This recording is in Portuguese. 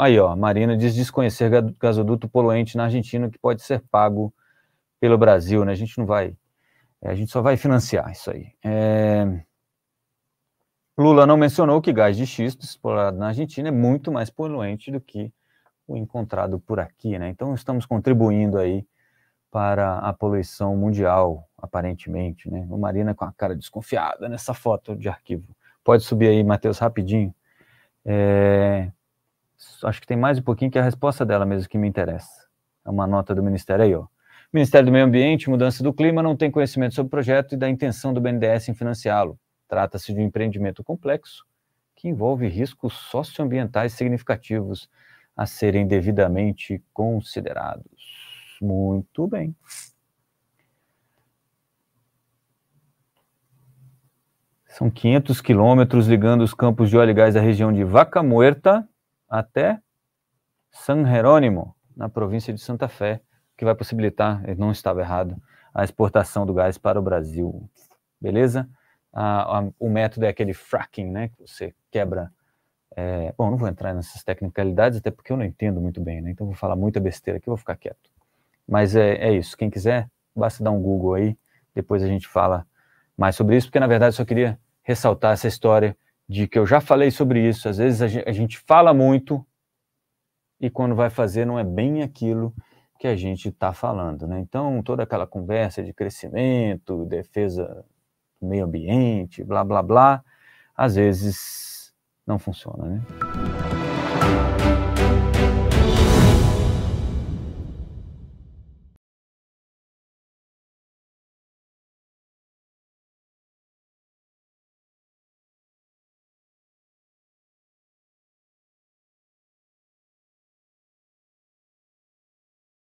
Aí, ó, Marina diz desconhecer gasoduto poluente na Argentina que pode ser pago pelo Brasil, né? A gente não vai, é, a gente só vai financiar isso aí. É... Lula não mencionou que gás de xisto explorado na Argentina é muito mais poluente do que o encontrado por aqui, né? Então estamos contribuindo aí para a poluição mundial, aparentemente, né? O Marina com a cara desconfiada nessa foto de arquivo. Pode subir aí, Matheus, rapidinho. É acho que tem mais um pouquinho que é a resposta dela mesmo que me interessa. É uma nota do Ministério aí, ó. Ministério do Meio Ambiente, Mudança do Clima não tem conhecimento sobre o projeto e da intenção do BNDES em financiá-lo. Trata-se de um empreendimento complexo que envolve riscos socioambientais significativos a serem devidamente considerados. Muito bem. São 500 quilômetros ligando os campos de óleo e gás da região de Vaca Muerta até San Jerônimo, na província de Santa Fé, que vai possibilitar, não estava errado, a exportação do gás para o Brasil. Beleza? A, a, o método é aquele fracking, né? Que você quebra. É, bom, não vou entrar nessas tecnicalidades, até porque eu não entendo muito bem, né? Então vou falar muita besteira aqui, vou ficar quieto. Mas é, é isso. Quem quiser, basta dar um Google aí, depois a gente fala mais sobre isso, porque na verdade eu só queria ressaltar essa história de que eu já falei sobre isso. Às vezes a gente fala muito e quando vai fazer não é bem aquilo que a gente está falando, né? Então toda aquela conversa de crescimento, defesa do meio ambiente, blá blá blá, às vezes não funciona, né?